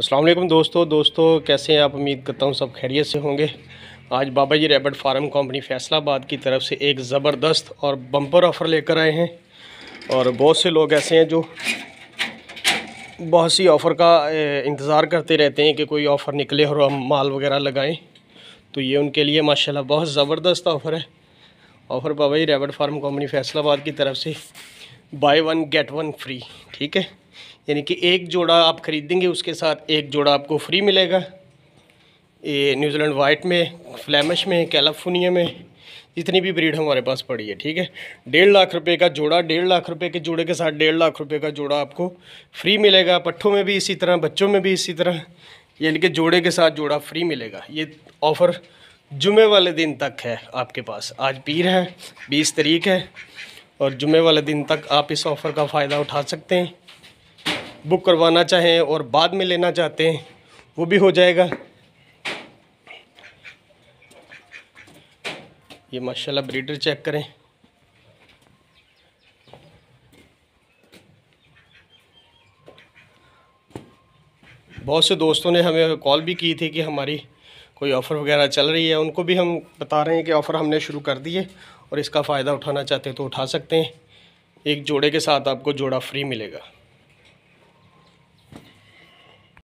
असलम दोस्तों दोस्तों कैसे हैं आप उम्मीद करता हूँ सब खैरियत से होंगे आज बाबा जी रेबड फार्म कंपनी फैसलाबाद की तरफ से एक ज़बरदस्त और बम्पर ऑफ़र लेकर आए हैं और बहुत से लोग ऐसे हैं जो बहुत सी ऑफ़र का इंतज़ार करते रहते हैं कि कोई ऑफ़र निकले और हम माल वगैरह लगाएं तो ये उनके लिए माशाल्लाह बहुत ज़बरदस्त ऑफ़र है ऑफ़र बाबा जी रेबर्ट फार्म कंपनी फैसलाबाद की तरफ से buy one get one free ठीक है यानी कि एक जोड़ा आप ख़रीदेंगे उसके साथ एक जोड़ा आपको फ्री मिलेगा ये न्यूजीलैंड वाइट में फ्लैमिश में कैलिफोर्निया में जितनी भी ब्रीड हमारे पास पड़ी है ठीक है डेढ़ लाख रुपए का जोड़ा डेढ़ लाख रुपए के जोड़े के साथ डेढ़ लाख रुपए का जोड़ा आपको फ्री मिलेगा पट्ठों में भी इसी तरह बच्चों में भी इसी तरह यानी कि जोड़े के साथ जोड़ा फ्री मिलेगा ये ऑफ़र जुमे वाले दिन तक है आपके पास आज पीर है बीस तरीक है और जुमे वाले दिन तक आप इस ऑफ़र का फ़ायदा उठा सकते हैं बुक करवाना चाहें और बाद में लेना चाहते हैं वो भी हो जाएगा ये माशाल्लाह ब्रीडर चेक करें बहुत से दोस्तों ने हमें कॉल भी की थी कि हमारी कोई ऑफ़र वगैरह चल रही है उनको भी हम बता रहे हैं कि ऑफ़र हमने शुरू कर दिए और इसका फ़ायदा उठाना चाहते हैं तो उठा सकते हैं एक जोड़े के साथ आपको जोड़ा फ्री मिलेगा